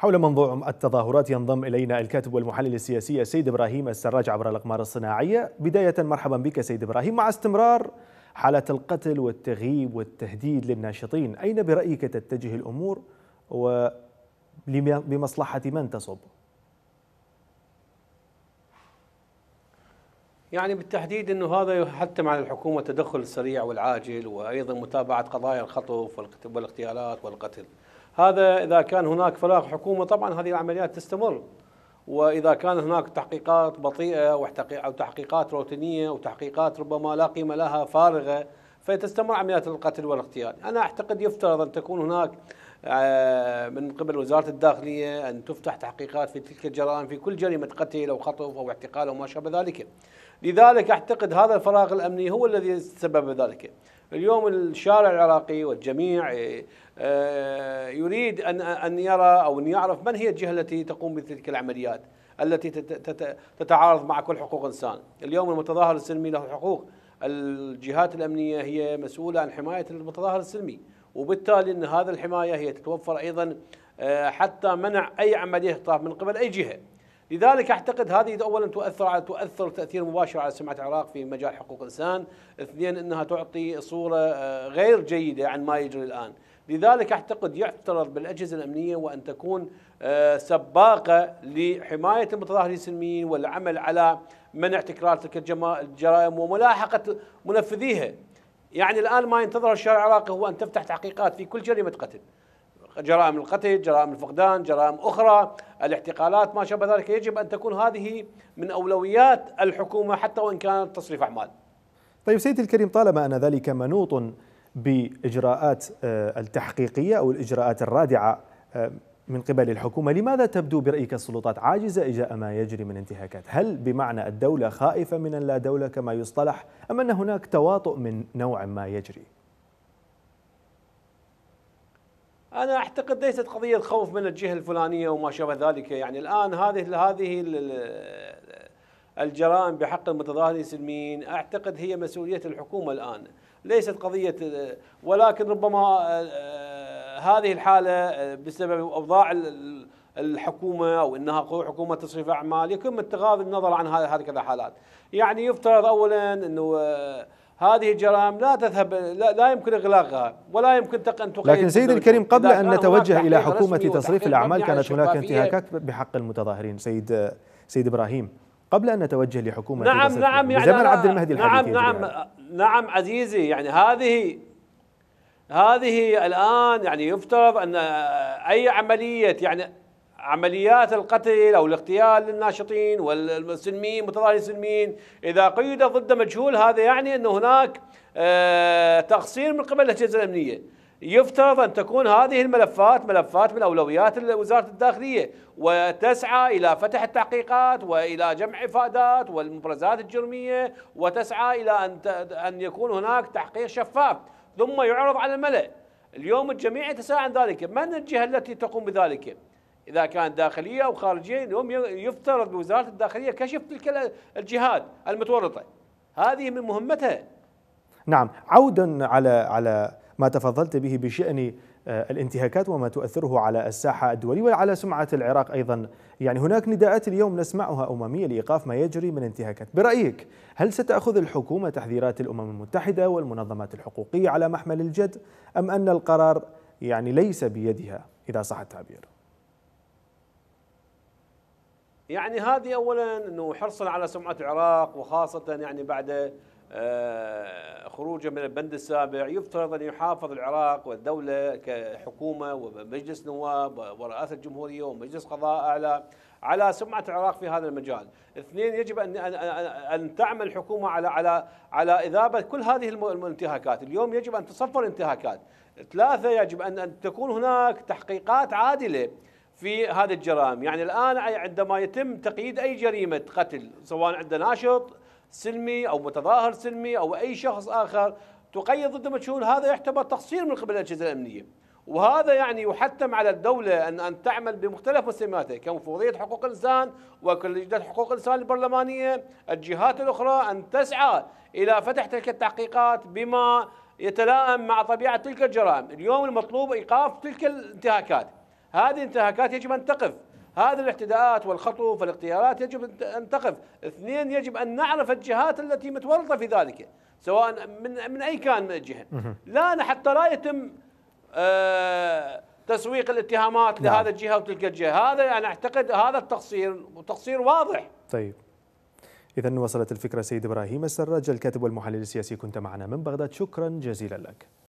حول موضوع التظاهرات ينضم إلينا الكاتب والمحلل السياسي السيد إبراهيم السراج عبر الأقمار الصناعية بداية مرحبا بك سيد إبراهيم مع استمرار حالة القتل والتغييب والتهديد للناشطين أين برأيك تتجه الأمور وبمصلحة من تصب؟ يعني بالتحديد انه هذا يحتم على الحكومه التدخل السريع والعاجل وايضا متابعه قضايا الخطف والاغتيالات والقتل. هذا إذا كان هناك فراغ حكومة طبعا هذه العمليات تستمر وإذا كان هناك تحقيقات بطيئة أو تحقيقات روتينية أو تحقيقات ربما لا قيمة لها فارغة فتستمر عمليات القتل والاغتيال أنا أعتقد يفترض أن تكون هناك آه، من قبل وزارة الداخلية أن تفتح تحقيقات في تلك الجرائم في كل جريمة قتل أو خطف أو اعتقال أو ما شابه ذلك لذلك أعتقد هذا الفراغ الأمني هو الذي سبب ذلك اليوم الشارع العراقي والجميع آه، آه، يريد أن أن يرى أو أن يعرف من هي الجهة التي تقوم بتلك العمليات التي تتعارض مع كل حقوق إنسان اليوم المتظاهر السلمي له حقوق الجهات الأمنية هي مسؤولة عن حماية المتظاهر السلمي وبالتالي أن هذا الحماية هي تتوفر أيضا آه، حتى منع أي عملية من قبل أي جهة لذلك اعتقد هذه اولا تؤثر على تؤثر تاثير مباشر على سمعه العراق في مجال حقوق الانسان، اثنين انها تعطي صوره آه، غير جيده عن ما يجري الان، لذلك اعتقد يفترض بالاجهزه الامنيه وان تكون آه، سباقه لحمايه المتظاهرين السلميين والعمل على منع تكرار تلك الجرائم وملاحقه منفذيها. يعني الان ما ينتظره الشارع العراقي هو ان تفتح تحقيقات في كل جريمه قتل. جرائم القتل جرائم الفقدان جرائم أخرى الاحتقالات ما شابه ذلك يجب أن تكون هذه من أولويات الحكومة حتى وإن كانت تصريف أعمال طيب سيدي الكريم طالما أن ذلك منوط بإجراءات آه، التحقيقية أو الإجراءات الرادعة آه، من قبل الحكومة لماذا تبدو برأيك السلطات عاجزة إجاء ما يجري من انتهاكات هل بمعنى الدولة خائفة من اللا دولة كما يصطلح أم أن هناك تواطؤ من نوع ما يجري؟ انا اعتقد ليست قضيه خوف من الجهه الفلانيه وما شابه ذلك يعني الان هذه هذه الجرائم بحق المتظاهرين السلميين اعتقد هي مسؤوليه الحكومه الان ليست قضيه ولكن ربما آه، هذه الحاله آه، بسبب اوضاع الحكومه او انها حكومه تصريف اعمال يتم اتخاذ النظر عن هذه كذا حالات يعني يفترض اولا انه آه، هذه الجرائم لا تذهب لا, لا يمكن اغلاقها ولا يمكن ان تقيد لكن سيدي الكريم قبل ان نتوجه الى حكومه تصريف الاعمال كانت هناك انتهاكات بحق المتظاهرين سيد سيد ابراهيم قبل ان نتوجه لحكومه نعم نعم يعني زمن عبد المهدي نعم نعم يعني. نعم عزيزي يعني هذه هذه الان يعني يفترض ان اي عمليه يعني عمليات القتل او الاغتيال للناشطين والسلميين متظاهرين السلميين اذا قيد ضد مجهول هذا يعني ان هناك آه، تقصير من قبل الاجهزه الامنيه يفترض ان تكون هذه الملفات ملفات من اولويات وزاره الداخليه وتسعى الى فتح التحقيقات والى جمع افادات والمبرزات الجرميه وتسعى الى ان ان يكون هناك تحقيق شفاف ثم يعرض على الملأ اليوم الجميع يتساءل عن ذلك من الجهه التي تقوم بذلك إذا كان داخلية أو خارجية هم يفترض بوزارة الداخلية كشف تلك الجهات المتورطة هذه من مهمتها نعم عودا على على ما تفضلت به بشأن آه، الانتهاكات وما تؤثره على الساحة الدولية وعلى سمعة العراق أيضا يعني هناك نداءات اليوم نسمعها أممية لإيقاف ما يجري من انتهاكات برأيك هل ستأخذ الحكومة تحذيرات الأمم المتحدة والمنظمات الحقوقية على محمل الجد أم أن القرار يعني ليس بيدها إذا صح التعبير؟ يعني هذه اولا انه حرصا على سمعه العراق وخاصه يعني بعد آه، خروجه من البند السابع يفترض ان يحافظ العراق والدوله كحكومه ومجلس نواب ورئاسه الجمهوريه ومجلس قضاء اعلى على سمعه العراق في هذا المجال. اثنين يجب ان ان تعمل الحكومه على على على اذابه كل هذه الانتهاكات، اليوم يجب ان تصفر انتهاكات. ثلاثه يجب ان تكون هناك تحقيقات عادله في هذه الجرائم يعني الآن عندما يتم تقييد أي جريمة قتل سواء عند ناشط سلمي أو متظاهر سلمي أو أي شخص آخر تقيد ضد مجهول هذا يعتبر تقصير من قبل الأجهزة الأمنية وهذا يعني يحتم على الدولة أن أن تعمل بمختلف مسمياتها كمفوضية حقوق الإنسان وكلجنة حقوق الإنسان البرلمانية الجهات الأخرى أن تسعى إلى فتح تلك التحقيقات بما يتلائم مع طبيعة تلك الجرائم اليوم المطلوب إيقاف تلك الانتهاكات هذه انتهاكات يجب ان تقف هذه الاعتداءات والخطف والاغتيالات يجب ان تقف اثنين يجب ان نعرف الجهات التي متورطه في ذلك سواء من من اي كان الجهه لا حتى لا يتم آه تسويق الاتهامات نعم. لهذا الجهه وتلك الجهه هذا يعني اعتقد هذا التقصير وتقصير واضح طيب اذا وصلت الفكره سيد ابراهيم السراج الكاتب والمحلل السياسي كنت معنا من بغداد شكرا جزيلا لك